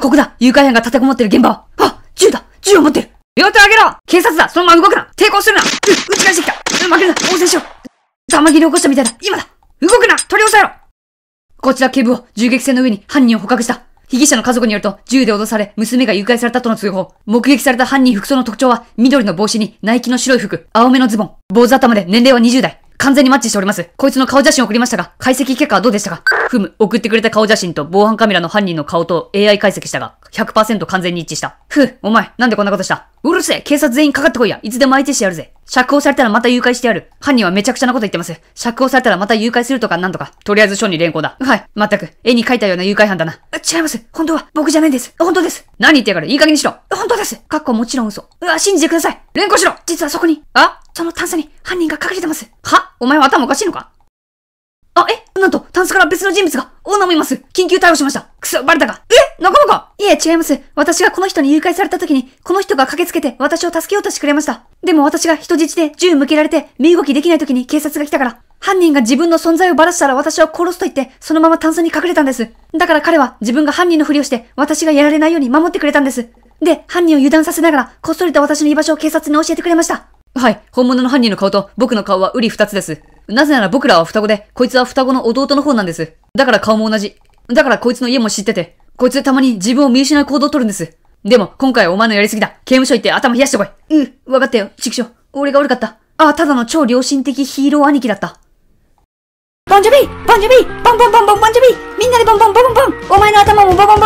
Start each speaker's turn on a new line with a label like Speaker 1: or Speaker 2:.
Speaker 1: ここだ誘拐犯が立てこもってる現場あ銃だ銃を持ってる両手を上げろ警察だそのまま動くな抵抗するなう、打ち返してきた負けるな応戦しよう玉切り起こしたみたいだ今だ動くな取り押さえろこちら警部を銃撃戦の上に犯人を捕獲した。被疑者の家族によると、銃で脅され、娘が誘拐されたとの通報。目撃された犯人服装の特徴は、緑の帽子に、ナイキの白い服、青目のズボン、坊主頭で年齢は20代。完全にマッチしております。こいつの顔写真を送りましたが、解析結果はどうでしたかふむ、送ってくれた顔写真と防犯カメラの犯人の顔と AI 解析したが、100%完全に一致した。ふう、お前、なんでこんなことしたうるせえ警察全員かかってこいやいつでも相手してやるぜ釈放されたらまた誘拐してやる。犯人はめちゃくちゃなこと言ってます。釈放されたらまた誘拐するとかなんとか。とりあえず署に連行だ。はい。まったく、絵に描いたような誘拐犯だな。違います。本当は僕じゃないんです。本当です。何言ってやがるいい加減にしろ。本当です。かっこもちろん嘘。うわ、信じてください。連行しろ実はそこに。あその探査に犯人が隠れてます。はお前は頭おかしいのかタンスから別の人物がオーナーもいます緊急逮捕しましたくそ、バレたかえ仲間かいえ、違います。私がこの人に誘拐された時に、この人が駆けつけて私を助けようとしてくれました。でも私が人質で銃向けられて身動きできない時に警察が来たから、犯人が自分の存在をバラしたら私を殺すと言って、そのまま炭スに隠れたんです。だから彼は自分が犯人のふりをして、私がやられないように守ってくれたんです。で、犯人を油断させながら、こっそりと私の居場所を警察に教えてくれました。はい、本物の犯人の顔と僕の顔は瓜二つです。なぜなら僕らは双子で、こいつは双子の弟の方なんです。だから顔も同じ。だからこいつの家も知ってて、こいつたまに自分を見失う行動を取るんです。でも、今回はお前のやりすぎだ。刑務所行って頭冷やしてこい。うん、わかったよ、畜生。俺が悪かった。ああ、ただの超良心的ヒーロー兄貴だった。バンジョビバンジョビバンバンバンバンバンジョビみんなでボンボンボンボンンお前の頭もバンンボン